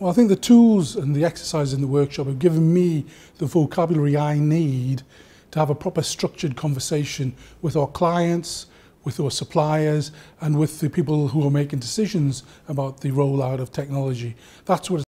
Well, I think the tools and the exercises in the workshop have given me the vocabulary I need to have a proper structured conversation with our clients, with our suppliers, and with the people who are making decisions about the rollout of technology. That's what